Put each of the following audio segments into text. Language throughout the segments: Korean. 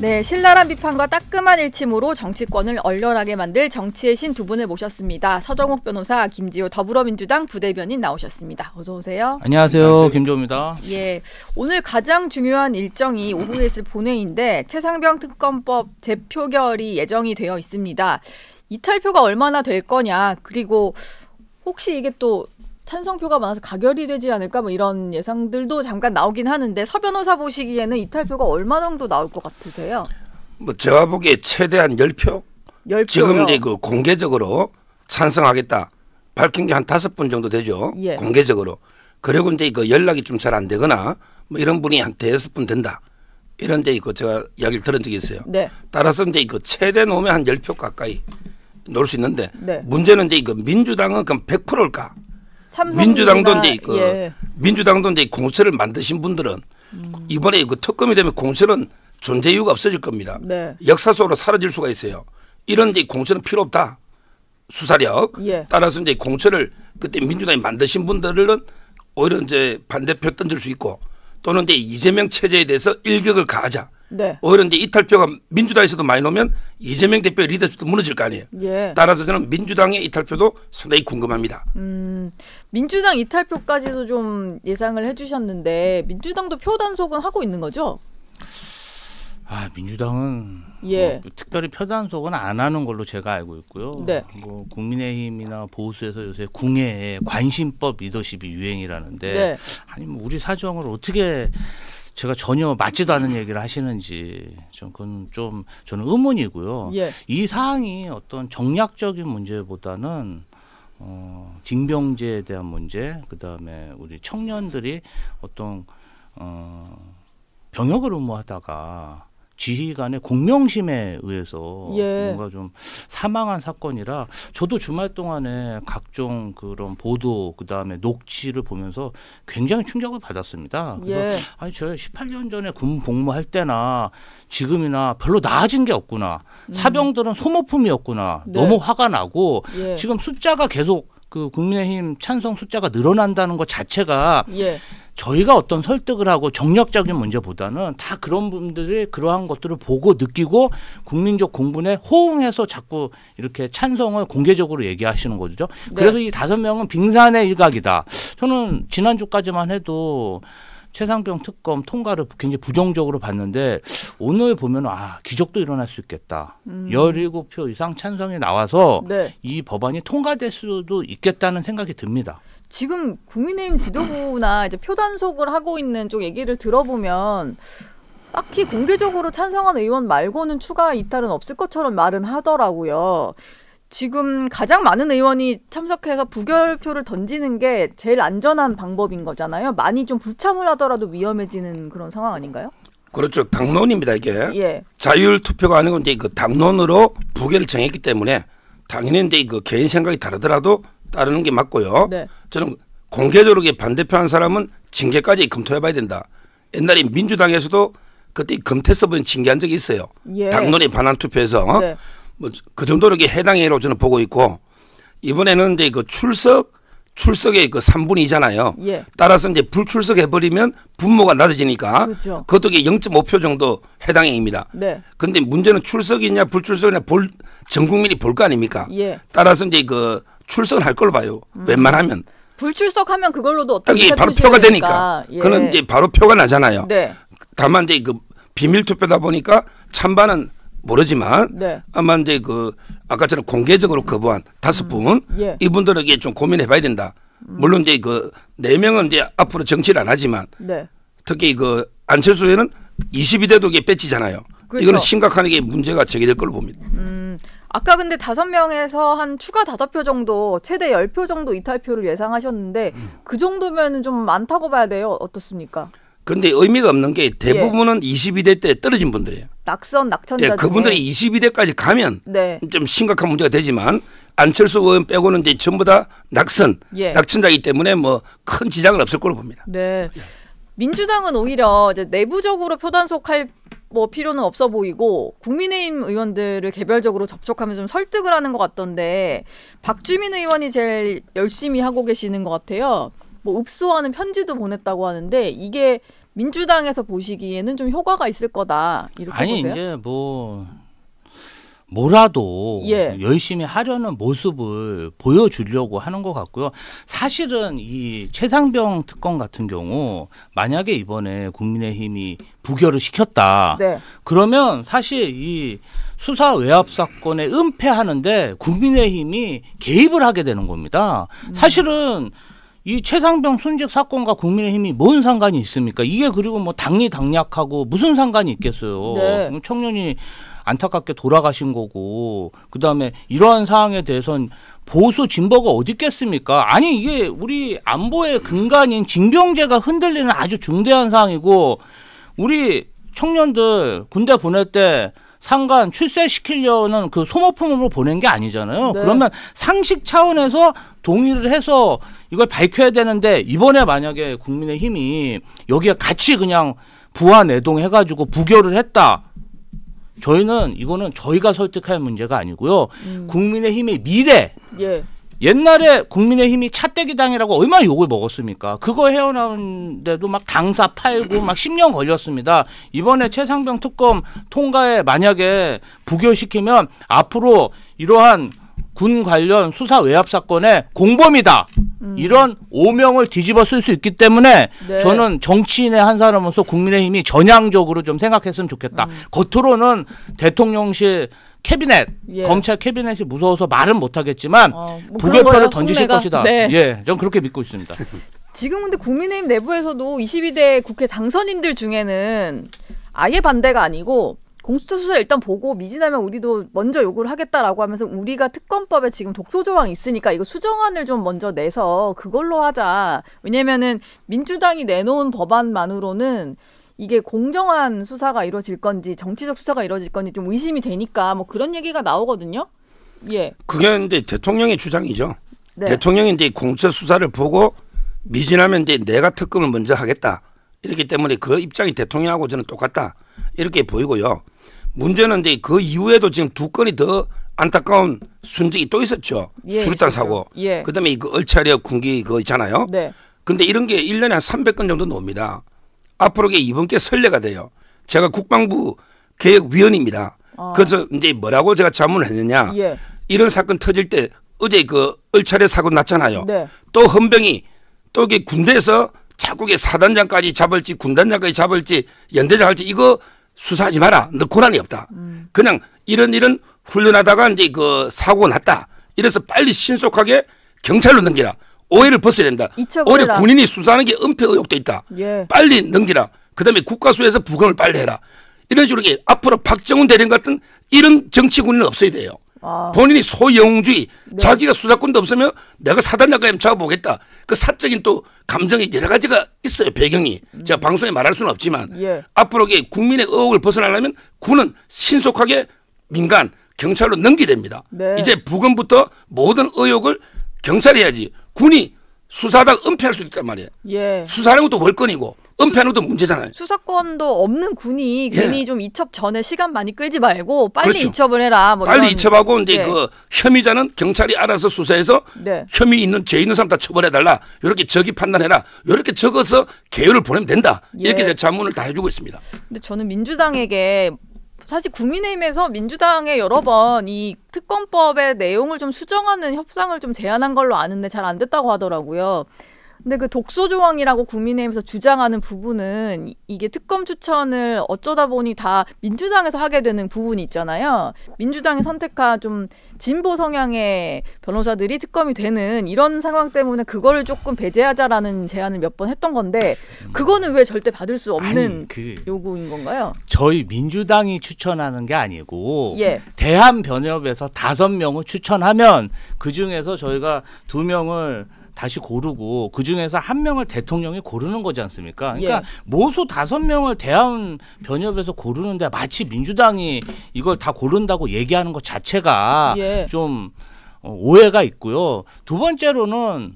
네, 신랄한 비판과 따끔한 일침으로 정치권을 얼려하게 만들 정치의 신 두 분을 모셨습니다. 서정욱 변호사, 김지호 더불어민주당 부대변인 나오셨습니다. 어서 오세요. 안녕하세요, 김지호입니다. 예, 오늘 가장 중요한 일정이 오후에 있을 본회의인데 최상병 특검법 재표결이 예정이 되어 있습니다. 이탈표가 얼마나 될 거냐, 그리고 혹시 이게 또 찬성표가 많아서 가결이 되지 않을까 뭐 이런 예상들도 잠깐 나오긴 하는데 서 변호사 보시기에는 이탈표가 얼마 정도 나올 것 같으세요? 뭐 제가 보기에 최대한 열표 1표 지금 이제 그 공개적으로 찬성하겠다 밝힌 게 한 다섯 분 정도 되죠. 예. 공개적으로. 그리고 이제 그 연락이 좀 잘 안 되거나 뭐 이런 분이 한 대여섯 분 된다. 이런 데 있고 제가 이야기를 들은 적이 있어요. 네. 따라서 이제 그 최대 놓으면 한열표 가까이 놓을 수 있는데 네. 문제는 이제 그 민주당은 그럼 백프로일까 민주당도 이제 그 예. 민주당도 이제 공세를 만드신 분들은 음. 이번에 그 특검이 되면 공세는 존재 이유가 없어질 겁니다. 네. 역사 속으로 사라질 수가 있어요. 이런 이제 공세는 필요 없다. 수사력 예. 따라서 이제 공천을 그때 민주당이 만드신 분들은 오히려 이제 반대표 던질 수 있고 또는 이제 이재명 체제에 대해서 일격을 가하자. 네. 오히려 이제 이탈표가 민주당에서도 많이 놓으면 이재명 대표의 리더십도 무너질 거 아니에요. 예. 따라서 저는 민주당의 이탈표도 상당히 궁금합니다. 음, 민주당 이탈표까지도 좀 예상을 해주셨는데 민주당도 표 단속은 하고 있는 거죠? 아 민주당은 뭐 예. 뭐 특별히 표단속은 안 하는 걸로 제가 알고 있고요. 네. 뭐 국민의힘이나 보수에서 요새 궁예에 관심법 리더십이 유행이라는데 네. 아니 뭐 우리 사정을 어떻게 제가 전혀 맞지도 않은 얘기를 하시는지 좀 그건 좀 저는 의문이고요. 예. 이 사항이 어떤 정략적인 문제보다는 어, 징병제에 대한 문제, 그 다음에 우리 청년들이 어떤 어, 병역을 의무하다가 지휘관의 공명심에 의해서 예. 뭔가 좀 사망한 사건이라 저도 주말 동안에 각종 그런 보도 그다음에 녹취를 보면서 굉장히 충격을 받았습니다. 그래서 예. 아니 저 18년 전에 군 복무할 때나 지금이나 별로 나아진 게 없구나. 음. 사병들은 소모품이었구나. 네. 너무 화가 나고 예. 지금 숫자가 계속 그 국민의힘 찬성 숫자가 늘어난다는 것 자체가 예. 저희가 어떤 설득을 하고 정력적인 문제보다는 다 그런 분들이 그러한 것들을 보고 느끼고 국민적 공분에 호응해서 자꾸 이렇게 찬성을 공개적으로 얘기하시는 거죠. 그래서 네. 이 다섯 명은 빙산의 일각이다. 저는 지난주까지만 해도 최상병 특검 통과를 굉장히 부정적으로 봤는데 오늘 보면 아 기적도 일어날 수 있겠다. 음. 17표 이상 찬성이 나와서 네. 이 법안이 통과될 수도 있겠다는 생각이 듭니다. 지금 국민의힘 지도부나 이제 표단속을 하고 있는 쪽 얘기를 들어보면 딱히 공개적으로 찬성한 의원 말고는 추가 이탈은 없을 것처럼 말은 하더라고요. 지금 가장 많은 의원이 참석해서 부결표를 던지는 게 제일 안전한 방법인 거잖아요. 많이 좀 불참을 하더라도 위험해지는 그런 상황 아닌가요? 그렇죠. 당론입니다 이게. 예. 자율 투표가 아니고 이그 당론으로 부결을 정했기 때문에 당연히 이제 그 개인 생각이 다르더라도 따르는 게 맞고요. 네. 저는 공개적으로 반대표한 사람은 징계까지 검토해봐야 된다. 옛날에 민주당에서도 그때 검태서분 징계한 적이 있어요. 예. 당론에 반한 투표에서. 네. 뭐그 정도로 이게 해당해로 저는 보고 있고 이번에는 이제 그 출석 출석의 그3분이잖아요 예. 따라서 이제 불출석해 버리면 분모가 낮아지니까 그렇죠. 그것도 0.5표 정도 해당입니다 네. 근데 문제는 출석이냐 불출석이냐 볼전 국민이 볼 거 아닙니까? 예. 따라서 이제 그 출석을 할걸 봐요. 음. 웬만하면 불출석하면 그걸로도 어떻게 바로 표가 되니까, 되니까. 예. 그런 이제 바로 표가 나잖아요. 네. 다만 이제 그 비밀 투표다 보니까 찬반은 모르지만 네. 아마 이제 그 아까처럼 공개적으로 거부한 다섯 음. 분 예. 이분들에게 좀 고민해봐야 된다. 음. 물론 이제 그 네 명은 이제 앞으로 정치를 안 하지만 네. 특히 그 안철수 에는은 22대 독에 뺏지잖아요 그렇죠. 이거는 심각한 게 문제가 제기될 걸로 봅니다. 음, 아까 근데 다섯 명에서 한 추가 다섯 표 정도 최대 열 표 정도 이탈표를 예상하셨는데 음. 그 정도면 좀 많다고 봐야 돼요. 어떻습니까? 그런데 의미가 없는 게 대부분은 예. 22대 때 떨어진 분들이에요. 낙선 낙천자. 예, 그분들이 22대까지 가면 네. 좀 심각한 문제가 되지만 안철수 의원 빼고는 이제 전부 다 낙선 예. 낙천자이기 때문에 뭐 큰 지장은 없을 거로 봅니다. 네. 민주당은 오히려 이제 내부적으로 표단속할 뭐 필요는 없어 보이고 국민의힘 의원들을 개별적으로 접촉하면좀 설득을 하는 것 같던데 박주민 의원이 제일 열심히 하고 계시는 것 같아요. 뭐 읍소하는 편지도 보냈다고 하는데 이게 민주당에서 보시기에는 좀 효과가 있을 거다 이렇게 아니, 보세요? 아니 이제 뭐 뭐라도 예. 열심히 하려는 모습을 보여주려고 하는 것 같고요. 사실은 이 최상병 특검 같은 경우 만약에 이번에 국민의힘이 부결을 시켰다. 네. 그러면 사실 이 수사 외압 사건에 은폐하는데 국민의힘이 개입을 하게 되는 겁니다. 음. 사실은 이 최상병 순직 사건과 국민의힘이 뭔 상관이 있습니까? 이게 그리고 뭐 당리 당략하고 무슨 상관이 있겠어요? 네. 청년이 안타깝게 돌아가신 거고 그다음에 이러한 사항에 대해선 보수 진보가 어디 있겠습니까? 아니 이게 우리 안보의 근간인 징병제가 흔들리는 아주 중대한 사항이고 우리 청년들 군대 보낼 때 상관 출세시키려는 그 소모품으로 보낸 게 아니잖아요. 네. 그러면 상식 차원에서 동의를 해서 이걸 밝혀야 되는데 이번에 만약에 국민의힘이 여기에 같이 그냥 부안내동 해가지고 부결을 했다. 저희는 이거는 저희가 설득할 문제가 아니고요. 음. 국민의힘의 미래. 예. 옛날에 국민의힘이 차떼기 당이라고 얼마나 욕을 먹었습니까? 그거 헤어나온데도 막 당사 팔고 막 10년 걸렸습니다. 이번에 최상병 특검 통과에 만약에 부결시키면 앞으로 이러한 군 관련 수사 외압 사건의 공범이다. 음. 이런 오명을 뒤집어 쓸 수 있기 때문에 네. 저는 정치인의 한 사람으로서 국민의힘이 전향적으로 좀 생각했으면 좋겠다. 음. 겉으로는 대통령실 캐비넷 예. 검찰 캐비넷이 무서워서 말은 못하겠지만 어, 뭐 부결표를 던지실 속내가. 것이다. 네. 예, 전 그렇게 믿고 있습니다. 지금 근데 국민의힘 내부에서도 22대 국회 당선인들 중에는 아예 반대가 아니고 공수처 수사 일단 보고 미진하면 우리도 먼저 요구를 하겠다라고 하면서 우리가 특검법에 지금 독소 조항 있으니까 이거 수정안을 좀 먼저 내서 그걸로 하자. 왜냐면은 민주당이 내놓은 법안만으로는 이게 공정한 수사가 이루어질 건지 정치적 수사가 이루어질 건지 좀 의심이 되니까 뭐 그런 얘기가 나오거든요. 예. 그게 근데 대통령의 주장이죠. 네. 대통령이 이제 공천 수사를 보고 미진하면 이제 내가 특검을 먼저 하겠다. 이렇기 때문에 그 입장이 대통령하고 저는 똑같다. 이렇게 보이고요. 문제는 이제 그 이후에도 지금 두 건이 더 안타까운 순직이 또 있었죠. 예, 수류탄 사고. 예. 그다음에 그 얼차려 군기 그거 있잖아요. 네. 근데 이런 게 일년에한 삼백 건 정도 나옵니다. 앞으로 이번 게 설례가 돼요. 제가 국방부 계획위원입니다. 아. 그래서 이제 뭐라고 제가 자문을 했느냐. 예. 이런 사건 터질 때 어제 그 얼차례 사고 났잖아요. 네. 또 헌병이 또 이게 군대에서 자국의 사단장까지 잡을지 군단장까지 잡을지 연대장 할지 이거 수사하지 마라. 너 고난이 없다. 음. 그냥 이런 이런 훈련하다가 이제 그 사고 났다. 이래서 빨리 신속하게 경찰로 넘기라. 오해를 벗어야 된다. 오히려 군인이 수사하는 게 은폐 의혹도 있다. 예. 빨리 넘기라. 그다음에 국가수에서 부검을 빨리 해라. 이런 식으로 이게 앞으로 박정훈 대령 같은 이런 정치군은 없어야 돼요. 아. 본인이 소영주의 네. 자기가 수사권도 없으면 내가 사단장까지 잡아보겠다. 그 사적인 또 감정이 여러 가지가 있어요. 배경이. 음. 제가 방송에 말할 수는 없지만 예. 앞으로 국민의 의혹을 벗어나려면 군은 신속하게 민간 경찰로 넘기됩니다. 네. 이제 부검부터 모든 의혹을 경찰이 해야지. 군이 수사하다 은폐할 수 있단 말이에요. 예. 수사하는 것도 월권이고 은폐하는 것도 문제잖아요. 수사권도 없는 군이 예. 괜히 예. 좀 이첩 전에 시간 많이 끌지 말고 빨리 그렇죠. 이첩을 해라. 뭐 빨리 이첩하고 이제 예. 그 혐의자는 경찰이 알아서 수사해서 네. 혐의 있는 죄 있는 사람 다 처벌해달라. 이렇게 적이 판단해라. 이렇게 적어서 개요를 보내면 된다. 이렇게 예. 제 자문을 다 해주고 있습니다. 근데 저는 민주당에게 사실 국민의힘에서 민주당에 여러 번 이 특검법의 내용을 좀 수정하는 협상을 좀 제안한 걸로 아는데 잘 안 됐다고 하더라고요. 근데 그 독소 조항이라고 국민의힘에서 주장하는 부분은 이게 특검 추천을 어쩌다 보니 다 민주당에서 하게 되는 부분이 있잖아요. 민주당이 선택한 좀 진보 성향의 변호사들이 특검이 되는 이런 상황 때문에 그거를 조금 배제하자라는 제안을 몇 번 했던 건데 그거는 왜 절대 받을 수 없는 아니, 그 요구인 건가요? 저희 민주당이 추천하는 게 아니고 예. 대한변협에서 다섯 명을 추천하면 그 중에서 저희가 두 명을 다시 고르고 그 중에서 한 명을 대통령이 고르는 거지 않습니까? 그러니까 예. 모수 다섯 명을 대한 변협에서 고르는데 마치 민주당이 이걸 다 고른다고 얘기하는 것 자체가 예. 좀 어, 오해가 있고요. 두 번째로는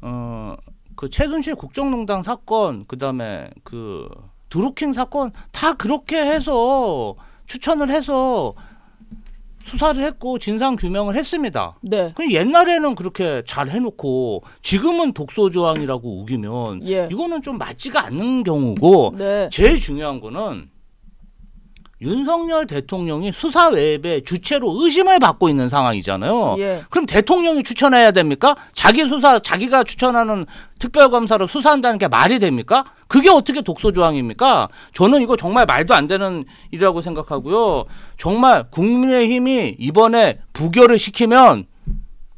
어그 최순실 국정농단 사건 그다음에 그 드루킹 사건 다 그렇게 해서 추천을 해서 수사를 했고 진상 규명을 했습니다. 네. 그럼 옛날에는 그렇게 잘 해놓고 지금은 독소 조항이라고 우기면 예. 이거는 좀 맞지가 않는 경우고 네. 제일 중요한 거는 윤석열 대통령이 수사 외압의 주체로 의심을 받고 있는 상황이잖아요. 예. 그럼 대통령이 추천해야 됩니까? 자기 수사 자기가 추천하는 특별검사로 수사한다는 게 말이 됩니까? 그게 어떻게 독소 조항입니까? 저는 이거 정말 말도 안 되는 일이라고 생각하고요. 정말 국민의힘이 이번에 부결을 시키면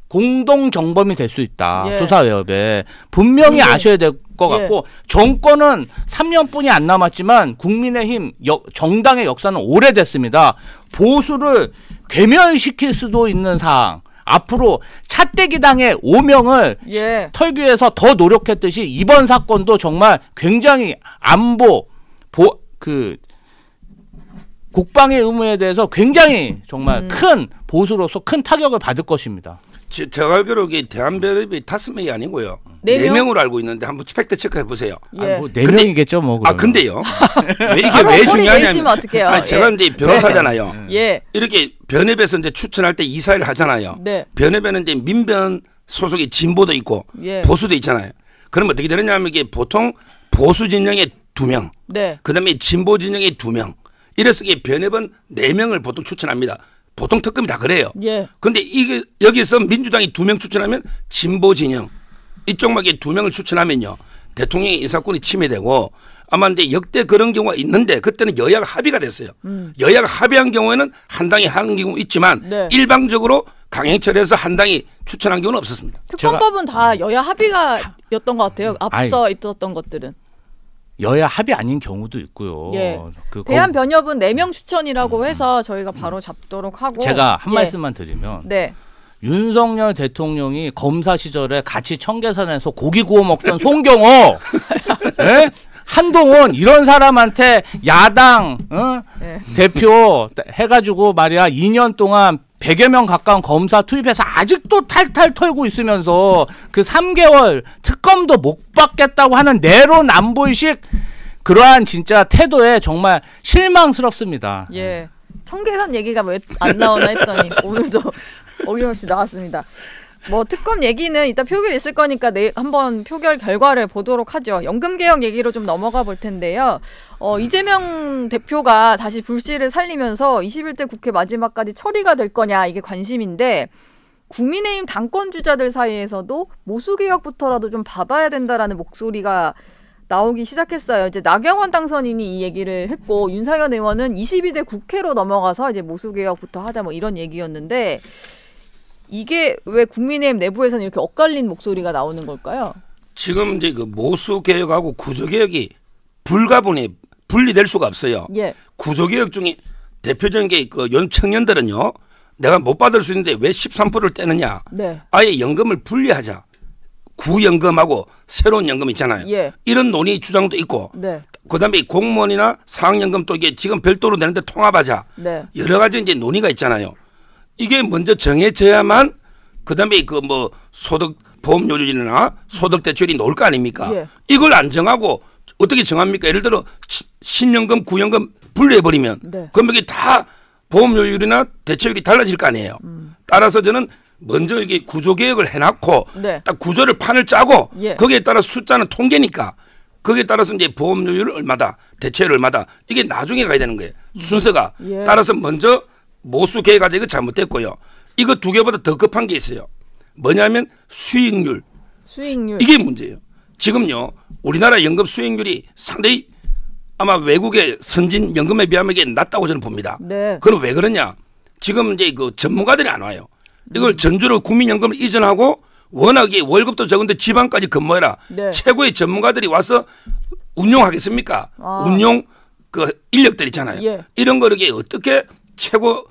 공동 정범이 될 수 있다 예. 수사 외압에 분명히 아셔야 될것 예. 같고 예. 정권은 3년뿐이 안 남았지만 국민의힘 여, 정당의 역사는 오래됐습니다 보수를 괴멸시킬 수도 있는 상황 앞으로 차떼기당의 오명을 예. 털기 위해서 더 노력했듯이 이번 사건도 정말 굉장히 안보 보, 그 국방의 의무에 대해서 굉장히 정말 음. 큰 보수로서 큰 타격을 받을 것입니다. 제, 제가 알기로 이게 대한변협이 다섯 명이 아니고요. 네, 네 명? 으로 알고 있는데 한번 팩트 체크해 보세요. 예. 아, 뭐네 근데- 명이겠죠 뭐. 아 그러면. 근데요. 왜 이게 왜 아, 머 중요하냐면 어떡해요? 아니, 제가 예. 이제 변호사잖아요. 예. 예. 예. 이렇게 변협에서 이제 추천할 때 이사회를 하잖아요. 네. 변협에는 이제 민변 소속의 진보도 있고 예. 보수도 있잖아요. 그럼 어떻게 되느냐면 이게 보통 보수 진영의 두 명, 네. 그다음에 진보 진영의 두 명. 이래서 이게 변협은 네 명을 보통 추천합니다. 보통 특검이 다 그래요. 예. 근데 이게 여기서 민주당이 두 명 추천하면 진보 진영 이쪽막에 두 명을 추천하면요 대통령의 인사권이 침해되고 아마 근데 역대 그런 경우가 있는데 그때는 여야가 합의가 됐어요. 음. 여야가 합의한 경우에는 한 당이 하는 경우 있지만 네. 일방적으로 강행처리해서한 당이 추천한 경우는 없었습니다. 특검법은 다 여야 합의가였던 것 같아요. 앞서 아니, 있었던 것들은. 여야 합의 아닌 경우도 있고요. 예. 그 대한 변협은 4명 음. 추천이라고 음. 해서 저희가 바로 잡도록 하고 제가 한 예. 말씀만 드리면 네. 윤석열 대통령이 검사 시절에 같이 청계산에서 고기 구워 먹던 송경호, 예? 한동훈 이런 사람한테 야당 어? 네. 대표 해가지고 말이야 2년 동안 백여명 가까운 검사 투입해서 아직도 탈탈 털고 있으면서 그 삼개월 특검도 못 받겠다고 하는 내로남불식 그러한 진짜 태도에 정말 실망스럽습니다. 예. 청계산 얘기가 왜 안 나오나 했더니 오늘도 어김없이 나왔습니다. 뭐 특검 얘기는 이따 표결 있을 거니까 내 한번 표결 결과를 보도록 하죠. 연금 개혁 얘기로 좀 넘어가 볼 텐데요. 어, 음. 이재명 대표가 다시 불씨를 살리면서 21대 국회 마지막까지 처리가 될 거냐 이게 관심인데 국민의힘 당권 주자들 사이에서도 모수 개혁부터라도 좀 봐봐야 된다라는 목소리가 나오기 시작했어요. 이제 나경원 당선인이 이 얘기를 했고 윤상현 의원은 22대 국회로 넘어가서 이제 모수 개혁부터 하자 뭐 이런 얘기였는데 이게 왜 국민의힘 내부에서는 이렇게 엇갈린 목소리가 나오는 걸까요? 지금 이제 그 모수 개혁하고 구조 개혁이 불가분히 분리될 수가 없어요. 예. 구조 개혁 중에 대표적인 게그 청년들은요. 내가 못 받을 수 있는데 왜 13%를 떼느냐? 네. 아예 연금을 분리하자. 구연금하고 새로운 연금 있잖아요. 예. 이런 논의 주장도 있고 네. 그다음에 공무원이나 사연금또 이게 지금 별도로 되는데 통합하자. 네. 여러 가지 이제 논의가 있잖아요. 이게 먼저 정해져야만 그다음에 그 뭐 소득 보험료율이나 소득 대출이 나올 거 아닙니까? 예. 이걸 안 정하고 어떻게 정합니까? 예를 들어 신년금, 구연금 분류해 버리면 네. 그럼 이게 다 보험료율이나 대체율이 달라질 거 아니에요. 음. 따라서 저는 먼저 이게 구조 개혁을 해놨고 네. 딱 구조를 판을 짜고 예. 거기에 따라 숫자는 통계니까 거기에 따라서 이제 보험료율 얼마다 대체율 얼마다 이게 나중에 가야 되는 거예요. 음. 순서가 예. 따라서 먼저 모수계 가지고 잘못됐고요. 이거 두 개보다 더 급한 게 있어요. 뭐냐면 수익률. 수익률. 이게 문제예요. 지금요. 우리나라 연금 수익률이 상당히 아마 외국의 선진 연금에 비하면 이게 낮다고 저는 봅니다. 네. 그럼 왜 그러냐? 지금 이제 그 전문가들이 안 와요. 이걸 음. 전주로 국민연금을 이전하고 워낙에 월급도 적은데 지방까지 근무해라. 네. 최고의 전문가들이 와서 운용하겠습니까? 아. 운용 그 인력들 있잖아요. 예. 이런 거를 어떻게 최고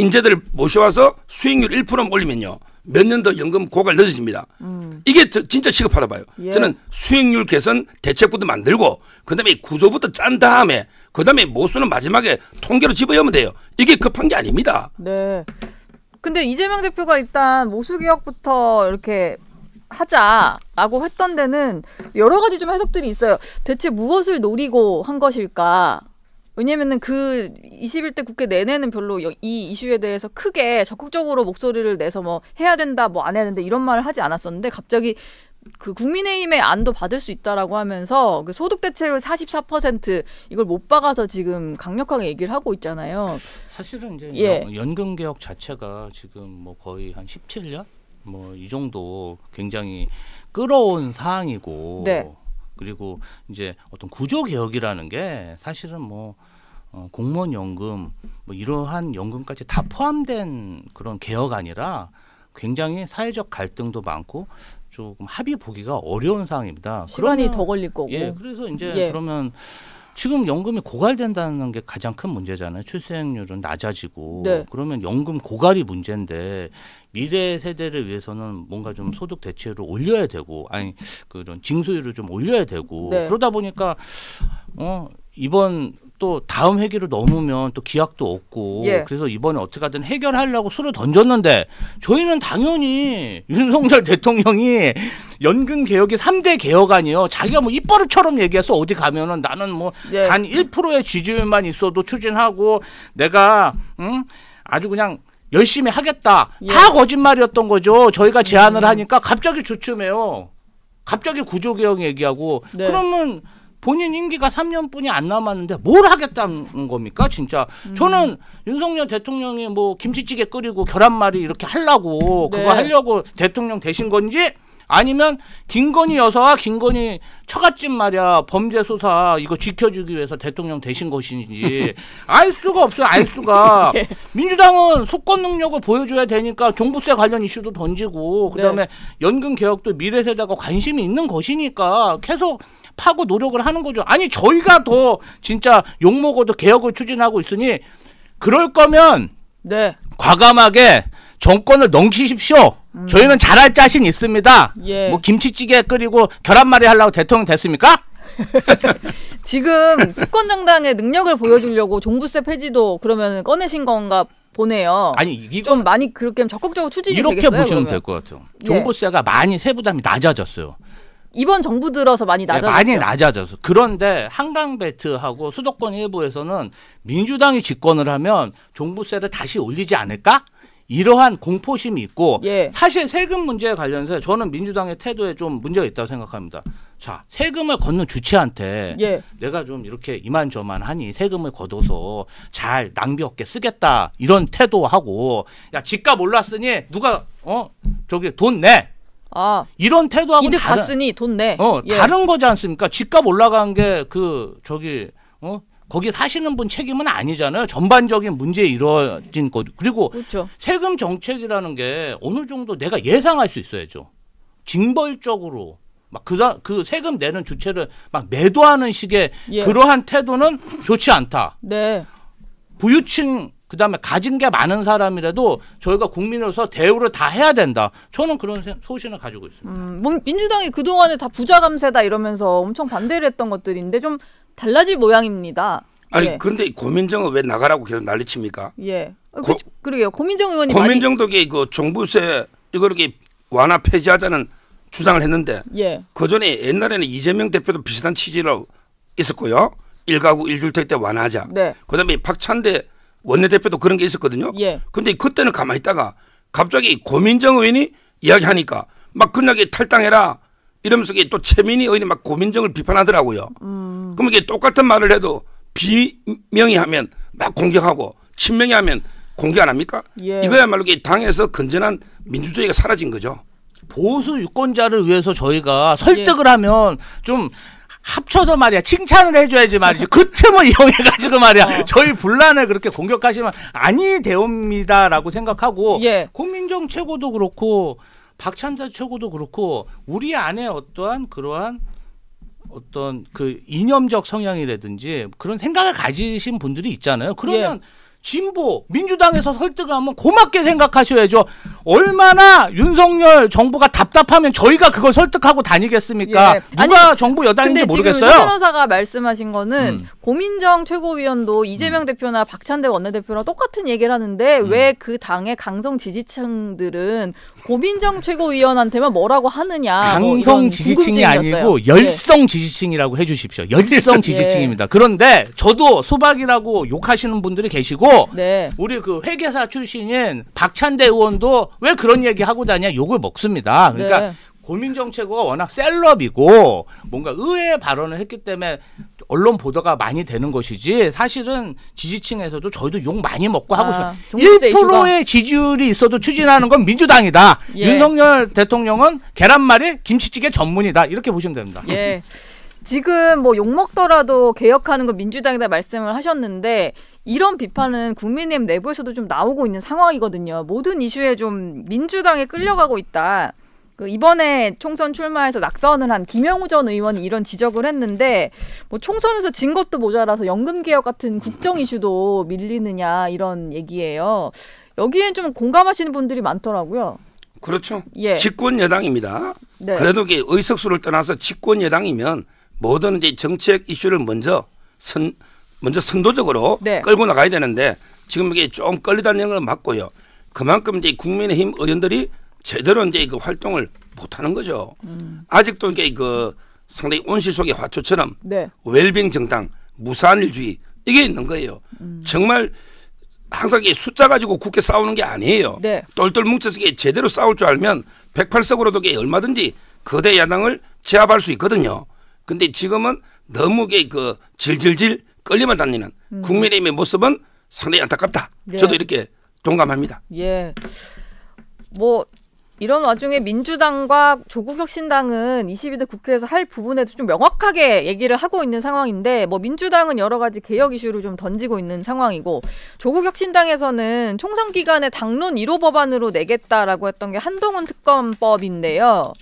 인재들을 모셔와서 수익률 1% 올리면요. 몇 년 더 연금 고갈 늦어집니다. 음. 이게 진짜 시급하다 봐요. 예. 저는 수익률 개선 대책부터 만들고 그다음에 구조부터 짠 다음에 그다음에 모수는 마지막에 통계로 집어넣으면 돼요. 이게 급한 게 아닙니다. 네. 근데 이재명 대표가 일단 모수 개혁부터 이렇게 하자라고 했던 데는 여러 가지 좀 해석들이 있어요. 대체 무엇을 노리고 한 것일까? 왜냐면은 그 21대 국회 내내는 별로 이 이슈에 대해서 크게 적극적으로 목소리를 내서 뭐 해야 된다 뭐 안 해야 된다 이런 말을 하지 않았었는데 갑자기 그 국민의힘의 안도 받을 수 있다라고 하면서 그 소득 대체율 44% 이걸 못 박아서 지금 강력하게 얘기를 하고 있잖아요. 사실은 이제 예. 연금 개혁 자체가 지금 뭐 거의 한 17년 뭐 이 정도 굉장히 끌어온 사항이고 네. 그리고 이제 어떤 구조 개혁이라는 게 사실은 뭐 어, 공무원 연금 뭐 이러한 연금까지 다 포함된 그런 개혁 아니라 굉장히 사회적 갈등도 많고 조금 합의 보기가 어려운 상황입니다. 시간이 그러면, 더 걸릴 거고. 예, 그래서 이제 예. 그러면 지금 연금이 고갈된다는 게 가장 큰 문제잖아요. 출생률은 낮아지고 네. 그러면 연금 고갈이 문제인데 미래 세대를 위해서는 뭔가 좀 소득 대체율을 올려야 되고 아니 그런 징수율을 좀 올려야 되고 네. 그러다 보니까 어 이번 또 다음 회기로 넘으면 또 기약도 없고 예. 그래서 이번에 어떻게 하든 해결하려고 수를 던졌는데 저희는 당연히 윤석열 대통령이 연금 개혁이 삼대 개혁 아니에요. 자기가 뭐 입버릇처럼 얘기해서 어디 가면은 나는 뭐단 예. 1%의 지지율만 있어도 추진하고 내가 음 아주 그냥 열심히 하겠다. 예. 다 거짓말이었던 거죠. 저희가 제안을 음. 하니까 갑자기 주춤해요. 갑자기 구조개혁 얘기하고 네. 그러면 본인 임기가 3년뿐이 안 남았는데 뭘 하겠다는 겁니까? 진짜 음. 저는 윤석열 대통령이 뭐 김치찌개 끓이고 계란말이 이렇게 하려고 네. 그거 하려고 대통령 되신 건지 아니면 김건희 여사와 김건희 처갓집 말이야 범죄 수사 이거 지켜주기 위해서 대통령 되신 것인지 알 수가 없어요. 알 수가 예. 민주당은 수권 능력을 보여줘야 되니까 종부세 관련 이슈도 던지고 그다음에 네. 연금 개혁도 미래 세대가 관심이 있는 것이니까 계속 파고 노력을 하는 거죠. 아니 저희가 더 진짜 욕 먹어도 개혁을 추진하고 있으니 그럴 거면 네. 과감하게 정권을 넘기십시오. 음. 저희는 잘할 자신 있습니다. 예. 뭐 김치찌개 끓이고 계란말이 하려고 대통령 됐습니까? 지금 수권 정당의 능력을 보여주려고 종부세 폐지도 그러면 꺼내신 건가 보네요. 아니 이건 좀 많이 그렇게 적극적으로 추진이 이렇게 되겠어요, 보시면 될 것 같아요. 예. 종부세가 예. 많이 세부담이 낮아졌어요. 이번 정부 들어서 많이 예, 낮아졌죠. 네, 많이 낮아졌어. 그런데 한강 배트하고 수도권 일부에서는 민주당이 집권을 하면 종부세를 다시 올리지 않을까? 이러한 공포심이 있고 예. 사실 세금 문제에 관련해서 저는 민주당의 태도에 좀 문제가 있다고 생각합니다. 자 세금을 걷는 주체한테 예. 내가 좀 이렇게 이만저만하니 세금을 걷어서 잘 낭비 없게 쓰겠다 이런 태도하고 야 집값 올랐으니 누가 어 저기 돈내 아, 이런 태도하고 이득 다른, 갔으니 돈 내. 어, 예. 다른 거지 않습니까? 집값 올라간 게 그 저기 어 거기 사시는 분 책임은 아니잖아요. 전반적인 문제에 이루어진 것. 그리고 그렇죠. 세금 정책이라는 게 어느 정도 내가 예상할 수 있어야죠. 징벌적으로 막 그다 그 세금 내는 주체를 막 매도하는 식의 예. 그러한 태도는 좋지 않다. 네. 부유층 그다음에 가진 게 많은 사람이라도 저희가 국민으로서 대우를 다 해야 된다. 저는 그런 소신을 가지고 있습니다. 음, 민주당이 그동안에 다 부자 감세다 이러면서 엄청 반대를 했던 것들인데 좀 달라질 모양입니다. 아니 예. 근데 고민정은 왜 나가라고 계속 난리칩니까? 예. 그, 고, 그, 러게요 고민정 의원이 고민정도 많이... 그 종부세 이거 렇게 완화 폐지하자는 주장을 했는데 예. 그 전에 옛날에는 이재명 대표도 비슷한 취지로 있었고요. 일가구일주택때 완화하자. 네. 그다음에 박찬대 원내대표도 그런 게 있었거든요. 예. 근데 그때는 가만히 있다가 갑자기 고민정 의원이 이야기하니까 막 끝나게 탈당해라. 이러면서 또 최민희 의원이 막 고민정을 비판하더라고요. 음. 그럼 이게 똑같은 말을 해도 비명이 하면 막 공격하고 친명이 하면 공격안 합니까? 예. 이거야말로 당에서 건전한 민주주의가 사라진 거죠. 보수 유권자를 위해서 저희가 설득을 예. 하면 좀 합쳐서 말이야 칭찬을 해줘야지 말이지 그 틈을 이용해가지고 말이야 어. 저희 분란을 그렇게 공격하시면 아니 되옵니다라고 생각하고 예. 고민정 최고도 그렇고 박찬자 최고도 그렇고 우리 안에 어떠한 그러한 어떤 그 이념적 성향이라든지 그런 생각을 가지신 분들이 있잖아요. 그러면 예. 진보 민주당에서 설득하면 고맙게 생각하셔야죠. 얼마나 윤석열 정부가 답답하면 저희가 그걸 설득하고 다니겠습니까? 예. 누가 아니, 정부 여당인지 모르겠어요. 지금 변호사가 말씀하신 거는 음. 고민정 최고위원도 이재명 음. 대표나 박찬대 원내대표랑 똑같은 얘기를 하는데 음. 왜그 당의 강성 지지층들은 고민정 최고위원한테만 뭐라고 하느냐. 뭐 강성 뭐 지지층이 아니고 예. 열성 예. 지지층이라고 해주십시오. 열성 지지층입니다. 예. 그런데 저도 수박이라고 욕하시는 분들이 계시고 그고 네. 우리 그 회계사 출신인 박찬대 의원도 왜 그런 얘기 하고 다냐 욕을 먹습니다. 그러니까 네. 고민정책어가 워낙 셀럽이고 뭔가 의외의 발언을 했기 때문에 언론 보도가 많이 되는 것이지 사실은 지지층에서도 저희도 욕 많이 먹고 하고 아, 있어요. 1%의 지지율이 있어도 추진하는 건 민주당이다. 예. 윤석열 대통령은 계란말이 김치찌개 전문이다. 이렇게 보시면 됩니다. 예. 지금 뭐 욕 먹더라도 개혁하는 건 민주당이다 말씀을 하셨는데 이런 비판은 국민의힘 내부에서도 좀 나오고 있는 상황이거든요. 모든 이슈에 좀 민주당에 끌려가고 있다. 그 이번에 총선 출마해서 낙선을 한 김영우 전 의원이 이런 지적을 했는데 뭐 총선에서 진 것도 모자라서 연금 개혁 같은 국정 이슈도 밀리느냐 이런 얘기예요. 여기엔 좀 공감하시는 분들이 많더라고요. 그렇죠. 예. 집권 여당입니다. 네. 그래도 의석수를 떠나서 집권 여당이면 모든 정책 이슈를 먼저 선 먼저 선도적으로 네. 끌고 나가야 되는데 지금 이게 좀 끌리다는 걸 맞고요. 그만큼 이제 국민의힘 의원들이 제대로 이제 그 활동을 못하는 거죠. 음. 아직도 이게 그 상당히 온실 속의 화초처럼 네. 웰빙 정당 무산일주의 이게 있는 거예요. 음. 정말 항상 이 숫자 가지고 국회 싸우는 게 아니에요. 네. 똘똘 뭉쳐서 제대로 싸울 줄 알면 108석으로도 게 얼마든지 거대 야당을 제압할 수 있거든요. 근데 지금은 너무 게그 질질질 끌리만 다니는 음. 국민의힘의 모습은 상당히 안타깝다. 예. 저도 이렇게 동감합니다. 예. 뭐 이런 와중에 민주당과 조국혁신당은 22대 국회에서 할 부분에도 좀 명확하게 얘기를 하고 있는 상황인데 뭐 민주당은 여러 가지 개혁 이슈를 좀 던지고 있는 상황이고 조국혁신당에서는 총선 기간에 당론 1호 법안으로 내겠다라고 했던 게 한동훈 특검법인데요.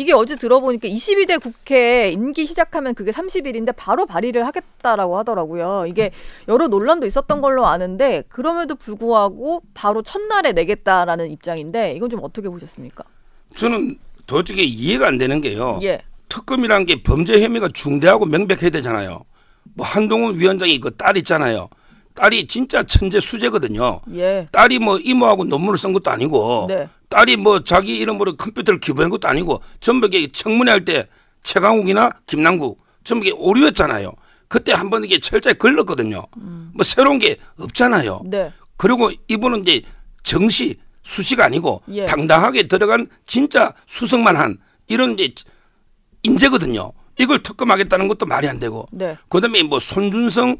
이게 어제 들어보니까 22대 국회 임기 시작하면 그게 30일인데 바로 발의를 하겠다라고 하더라고요. 이게 여러 논란도 있었던 걸로 아는데 그럼에도 불구하고 바로 첫날에 내겠다라는 입장인데 이건 좀 어떻게 보셨습니까? 저는 도저히 이해가 안 되는 게요. 예. 특검이란 게 범죄 혐의가 중대하고 명백해야 되잖아요. 뭐 한동훈 위원장이 그딸 있잖아요. 딸이 진짜 천재 수재거든요. 예. 딸이 뭐 이모하고 논문을 쓴 것도 아니고 네. 딸이 뭐 자기 이름으로 컴퓨터를 기부한 것도 아니고 전북에 청문회 할 때 최강욱이나 김남국 전북에 오류였잖아요. 그때 한 번 이게 철저히 걸렸거든요. 음. 뭐 새로운 게 없잖아요. 네. 그리고 이분은 이제 정시 수시가 아니고 예. 당당하게 들어간 진짜 수석만 한 이런 이제 인재거든요. 이걸 특검하겠다는 것도 말이 안 되고. 네. 그다음에 뭐 손준성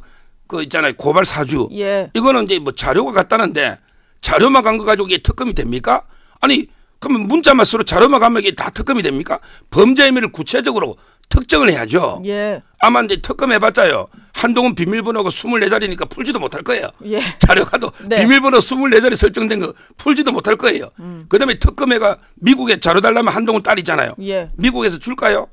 그 있잖아요 고발 사주. 예. 이거는 이제 뭐 자료가 같다는데 자료만 간 거 가지고 이게 특검이 됩니까? 아니 그러면 문자 만 쓰러 자료만 가면 이게 다 특검이 됩니까? 범죄 의의를 구체적으로 특정을 해야죠. 예. 아마 이제 특검 해봤자요. 한동훈 비밀번호가 24자리니까 풀지도 못할 거예요. 예. 자료가도 네. 비밀번호 24자리 설정된 거 풀지도 못할 거예요. 음. 그다음에 특검회가 미국에 자료 달라면 한동훈 딸이잖아요. 예. 미국에서 줄까요?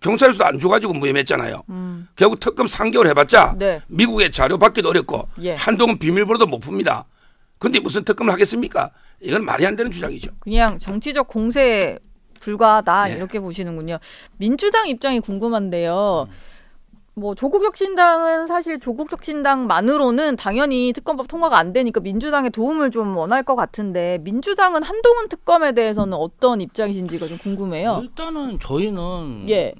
경찰에서도 안 줘가지고 무혐의했잖아요. 음. 결국 특검 3개월 해봤자 네. 미국에 자료 받기도 어렵고 예. 한동훈 비밀번호도 못 풉니다. 근데 무슨 특검을 하겠습니까? 이건 말이 안 되는 주장이죠. 그냥 정치적 공세에 불과하다 네. 예. 이렇게 보시는군요. 민주당 입장이 궁금한데요. 음. 뭐 조국 혁신당은 사실 조국 혁신당만으로는 당연히 특검법 통과가 안 되니까 민주당의 도움을 좀 원할 것 같은데 민주당은 한동훈 특검에 대해서는 어떤 입장이신지가 좀 궁금해요. 일단은 저희는 예.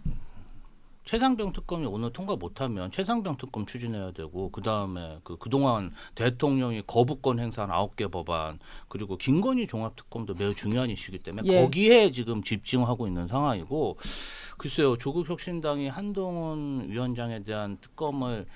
최상병 특검이 오늘 통과 못하면 최상병 특검 추진해야 되고 그다음에 그 그동안 대통령이 거부권 행사한 아홉 개 법안 그리고 김건희 종합특검도 매우 중요한 이슈이기 때문에 예. 거기에 지금 집중하고 있는 상황이고 글쎄요 조국 혁신당이 한동훈 위원장에 대한 특검을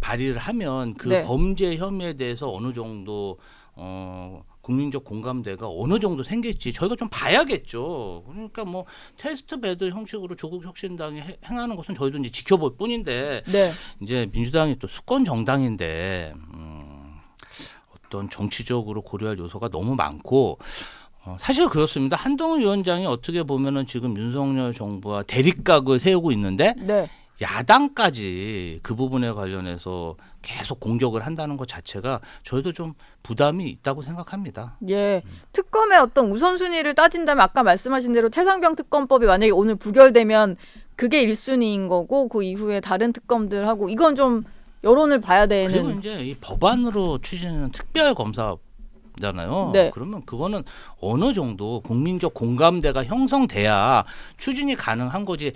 발의를 하면 그 네. 범죄 혐의에 대해서 어느 정도 어 국민적 공감대가 어느 정도 생길지 저희가 좀 봐야겠죠. 그러니까 뭐 테스트 배드 형식으로 조국 혁신당이 해, 행하는 것은 저희도 이제 지켜볼 뿐인데 네. 이제 민주당이 또 수권 정당인데 음, 어떤 정치적으로 고려할 요소가 너무 많고 어, 사실 그렇습니다. 한동훈 위원장이 어떻게 보면은 지금 윤석열 정부와 대립각을 세우고 있는데 네. 야당까지 그 부분에 관련해서 계속 공격을 한다는 것 자체가 저희도 좀 부담이 있다고 생각합니다. 예. 특검의 어떤 우선순위를 따진다면 아까 말씀하신 대로 최상병 특검법이 만약에 오늘 부결되면 그게 일순위인 거고 그 이후에 다른 특검들하고 이건 좀 여론을 봐야 되는 그리고 이제 이 법안으로 추진하는 특별검사 거잖아요. 네. 그러면 그거는 어느 정도 국민적 공감대가 형성돼야 추진이 가능한 거지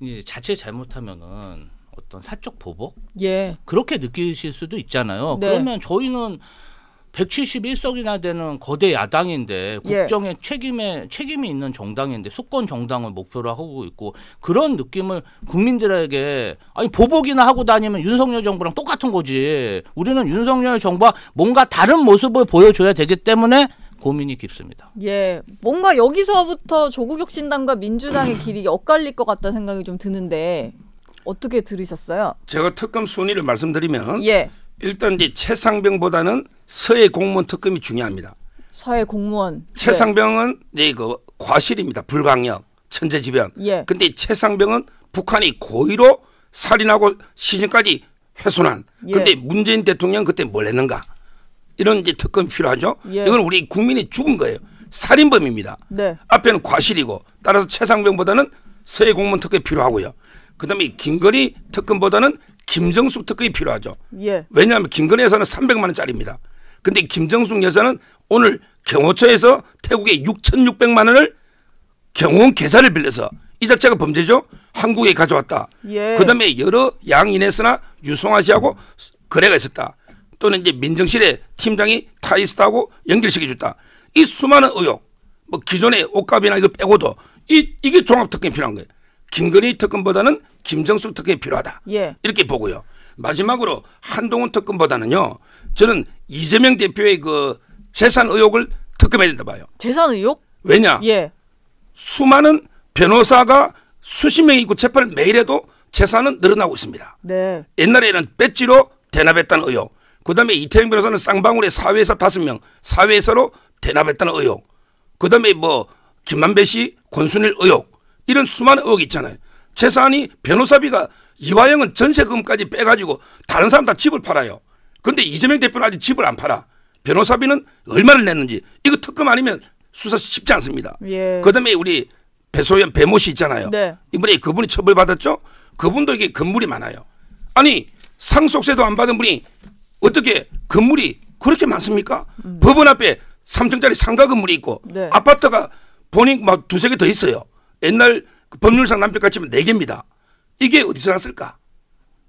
이제 자체 잘못하면은 어떤 사적 보복 예. 그렇게 느끼실 수도 있잖아요. 네. 그러면 저희는 171석이나 되는 거대 야당인데 국정에 예. 책임에 책임이 있는 정당인데 수권 정당을 목표로 하고 있고 그런 느낌을 국민들에게 아니 보복이나 하고 다니면 윤석열 정부랑 똑같은 거지. 우리는 윤석열 정부와 뭔가 다른 모습을 보여줘야 되기 때문에 고민이 깊습니다. 예, 뭔가 여기서부터 조국 혁신당과 민주당의 길이 엇갈릴 것 같다는 생각이 좀 드는데 어떻게 들으셨어요? 제가 특검 순위를 말씀드리면 예. 일단 이제 최상병보다는 서해 공무원 특검이 중요합니다. 서해 공무원. 예. 최상병은 네. 이제 그 과실입니다. 불강력, 천재지변. 예. 근데 최상병은 북한이 고의로 살인하고 시신까지 훼손한. 그런데 예. 문재인 대통령 그때 뭘 했는가? 이런 이제 특검 필요하죠. 예. 이건 우리 국민이 죽은 거예요. 살인범입니다. 네. 앞에는 과실이고 따라서 최상병보다는 서해 공무원 특검이 필요하고요. 그다음에 김건희 특검보다는 김정숙 특검이 필요하죠. 예. 왜냐하면 김건희 여사는 300만 원짜리입니다. 근데 김정숙 여사는 오늘 경호처에서 태국에 6,600만 원을 경호원 계좌를 빌려서 이 자체가 범죄죠. 한국에 가져왔다. 예. 그다음에 여러 양인에서나 유송아 씨하고 거래가 있었다. 또는 이제 민정실의 팀장이 타이스트하고 연결시켜 줬다. 이 수많은 의혹, 뭐 기존의 옷값이나 이거 빼고도 이, 이게 종합 특검이 필요한 거예요. 김건희 특검보다는 김정숙 특검이 필요하다. 예. 이렇게 보고요. 마지막으로 한동훈 특검보다는요. 저는 이재명 대표의 그 재산 의혹을 특검해야 된다 봐요. 재산 의혹? 왜냐? 예. 수많은 변호사가 수십 명이 있고 재판을 매일 해도 재산은 늘어나고 있습니다. 네. 옛날에는 배지로 대납했다는 의혹. 그다음에 이태영 변호사는 쌍방울의 사회에서 다섯 명, 사회에서로 대납했다는 의혹. 그다음에 뭐 김만배 씨 권순일 의혹. 이런 수많은 의혹이 있잖아요. 재산이 변호사비가 이화영은 전세금까지 빼가지고 다른 사람 다 집을 팔아요. 근데 이재명 대표는 아직 집을 안 팔아. 변호사비는 얼마를 냈는지 이거 특검 아니면 수사 쉽지 않습니다. 예. 그다음에 우리 배소연 배모 씨 있잖아요. 네. 이번에 그분이 처벌받았죠. 그분도 이게 건물이 많아요. 아니 상속세도 안 받은 분이 어떻게 건물이 그렇게 많습니까? 음. 법원 앞에 3층짜리 상가 건물이 있고 네. 아파트가 본인 막 두세 개 더 있어요. 옛날 그 법률상 남편까지 치면 4개입니다. 이게 어디서 났을까?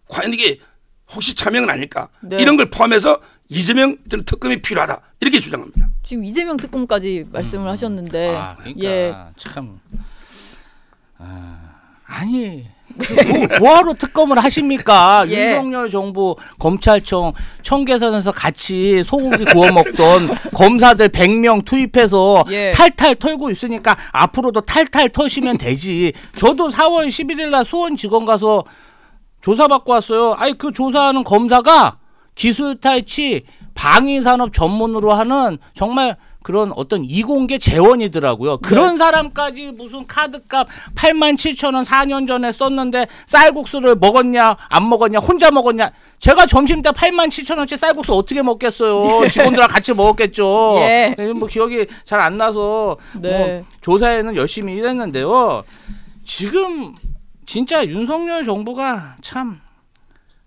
과연 이게 혹시 차명은 아닐까? 네. 이런 걸 포함해서 이재명 특검이 필요하다. 이렇게 주장합니다. 지금 이재명 특검까지 음. 말씀을 음. 하셨는데 아, 그러니까 예. 참 아, 아니 뭐, 뭐하러 특검을 하십니까? 예. 윤석열 정부 검찰청 청계산에서 같이 소고기 구워 먹던 검사들 100명 투입해서 예. 탈탈 털고 있으니까 앞으로도 탈탈 터시면 되지. 저도 4월 11일 날 수원 직원 가서 조사받고 왔어요. 아니 그 조사하는 검사가 기술 탈취 방위산업 전문으로 하는 정말 그런 어떤 이공계 재원이더라고요. 그런 네. 사람까지 무슨 카드값 8만 7천 원 4년 전에 썼는데 쌀국수를 먹었냐 안 먹었냐 혼자 먹었냐 제가 점심 때 8만 7천 원치 쌀국수 어떻게 먹겠어요. 예. 직원들하고 같이 먹었겠죠. 예. 네, 뭐 기억이 잘 안 나서 뭐 네. 뭐 조사에는 열심히 일했는데요. 지금 진짜 윤석열 정부가 참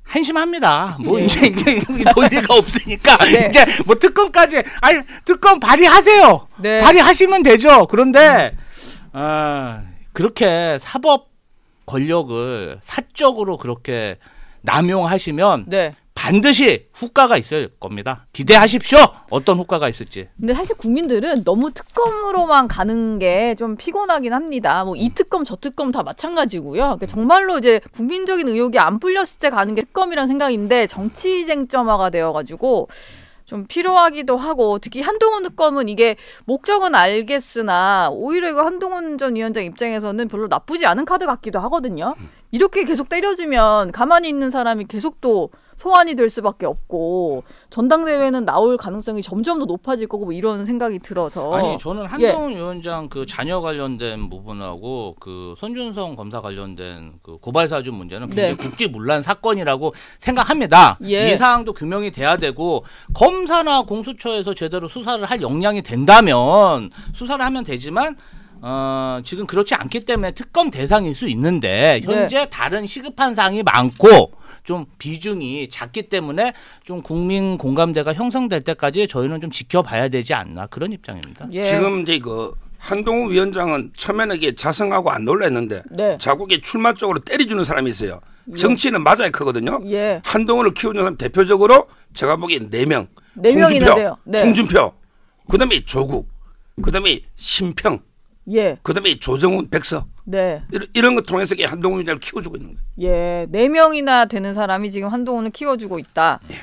한심합니다. 뭐 예. 이제 이게 논리가 없으니까 네. 이제 뭐 특검까지 아니 특검 발의하세요. 네. 발의하시면 되죠. 그런데 음. 어, 그렇게 사법 권력을 사적으로 그렇게 남용하시면 네. 반드시 후과가 있을 겁니다. 기대하십시오. 어떤 후과가 있을지. 근데 사실 국민들은 너무 특검으로만 가는 게 좀 피곤하긴 합니다. 뭐이 음. 특검 저 특검 다 마찬가지고요. 그러니까 정말로 이제 국민적인 의혹이 안 풀렸을 때 가는 게 특검이란 생각인데 정치 쟁점화가 되어가지고 좀 필요하기도 하고 특히 한동훈 특검은 이게 목적은 알겠으나 오히려 이거 한동훈 전 위원장 입장에서는 별로 나쁘지 않은 카드 같기도 하거든요. 음. 이렇게 계속 때려주면 가만히 있는 사람이 계속 또 소환이 될 수밖에 없고 전당대회는 나올 가능성이 점점 더 높아질 거고 뭐 이런 생각이 들어서 아니 저는 예. 한동훈 예. 위원장 그 자녀 관련된 부분하고 그 손준성 검사 관련된 그 고발 사주 문제는 굉장히 네. 국지문란 사건이라고 생각합니다. 예. 이 사항도 규명이 돼야 되고 검사나 공수처에서 제대로 수사를 할 역량이 된다면 수사를 하면 되지만 어, 지금 그렇지 않기 때문에 특검 대상일 수 있는데 네. 현재 네. 다른 시급한 사항이 많고 좀 비중이 작기 때문에 좀 국민 공감대가 형성될 때까지 저희는 좀 지켜봐야 되지 않나 그런 입장입니다. 예. 지금 이제 그 한동훈 위원장은 처음에는 이게 자성하고 안 놀랐는데 네. 자국의 출마 쪽으로 때려주는 사람이 있어요. 정치인 예. 맞아야 크거든요. 예. 한동훈을 키우는 사람 대표적으로 제가 보기엔 4명. 4명이 돼요. 네. 홍준표, 그다음에 조국, 그다음에 심평, 예. 그다음에 조정훈 백서. 네. 이런, 이런 거 통해서 한동훈을 키워주고 있는 거예요. 예. 네 명이나 되는 사람이 지금 한동훈을 키워주고 있다. 예.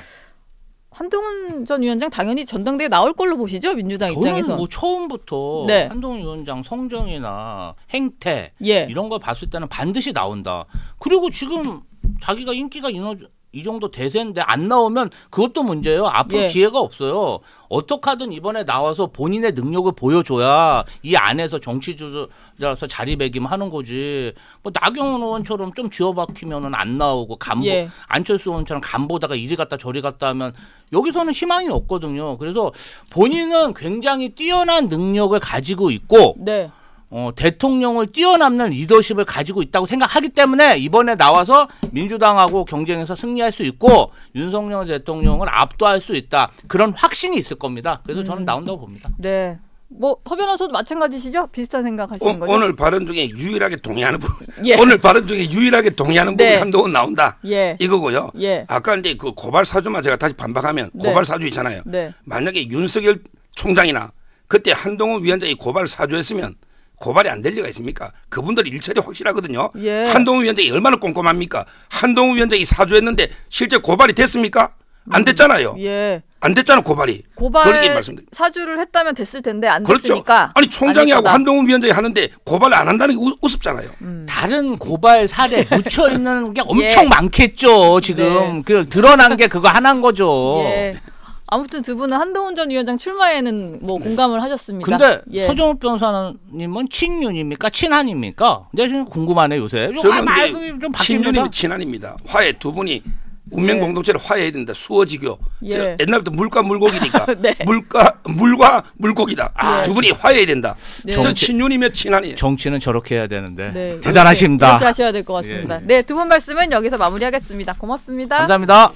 한동훈 전 위원장 당연히 전당대회 나올 걸로 보시죠 민주당 입장에서. 뭐 처음부터 네. 한동훈 위원장 성정이나 행태 예. 이런 걸 봤을 때는 반드시 나온다. 그리고 지금 자기가 인기가 인어 이 정도 대세인데 안 나오면 그것도 문제예요. 앞으로 예. 기회가 없어요. 어떻하든 이번에 나와서 본인의 능력을 보여줘야 이 안에서 정치주자로서 자리매김하는 거지. 뭐 나경원 의원처럼 좀 쥐어박히면은 안 나오고 간보 예. 안철수 의원처럼 간보다가 이리 갔다 저리 갔다 하면 여기서는 희망이 없거든요. 그래서 본인은 굉장히 뛰어난 능력을 가지고 있고. 네. 어, 대통령을 뛰어넘는 리더십을 가지고 있다고 생각하기 때문에 이번에 나와서 민주당하고 경쟁해서 승리할 수 있고 윤석열 대통령을 압도할 수 있다 그런 확신이 있을 겁니다. 그래서 음. 저는 나온다고 봅니다. 네. 뭐 허변호사도 마찬가지시죠? 비슷한 생각하시는 오, 어, 거죠? 오늘 발언 중에 유일하게 동의하는 부분, 예. 오늘 발언 중에 유일하게 동의하는 네. 부분 한동훈 나온다. 예. 이거고요. 예. 아까 이제 그 고발 사주만 제가 다시 반박하면 네. 고발 사주 있잖아요. 네. 만약에 윤석열 총장이나 그때 한동훈 위원장이 고발 사주했으면 고발이 안 될 리가 있습니까? 그분들 일처리 확실하거든요. 예. 한동훈 위원장이 얼마나 꼼꼼합니까? 한동훈 위원장이 사주했는데 실제 고발이 됐습니까? 안 음. 됐잖아요. 예. 안 됐잖아 고발이. 고발 사주를 했다면 됐을 텐데 안 그렇죠. 됐으니까. 아니 총장이하고 한동훈 위원장이 하는데 고발 을안 한다는 게 우, 우습잖아요. 음. 다른 고발 사례 예. 묻혀 있는 게 엄청 예. 많겠죠. 지금 네. 그 드러난 게 그거 하나인 거죠. 예. 아무튼 두 분은 한동훈 전 위원장 출마에는 뭐 네. 공감을 하셨습니다. 근데 예. 서정욱 변호사님은 친윤입니까? 친한입니까? 내가 지금 궁금하네 요새. 저는 좀 친윤이 친한입니다. 화해 두 분이 운명 예. 공동체를 화해해야 된다. 수어지교. 예. 옛날부터 물과 물고기니까 네. 물과 물과 물고기다. 아, 네. 두 분이 화해해야 된다. 네. 저 친윤이며 친한이. 정치는 저렇게 해야 되는데 네. 대단하십니다. 이렇 하셔야 될 것 같습니다. 예. 네두 분 말씀은 여기서 마무리하겠습니다. 고맙습니다. 감사합니다.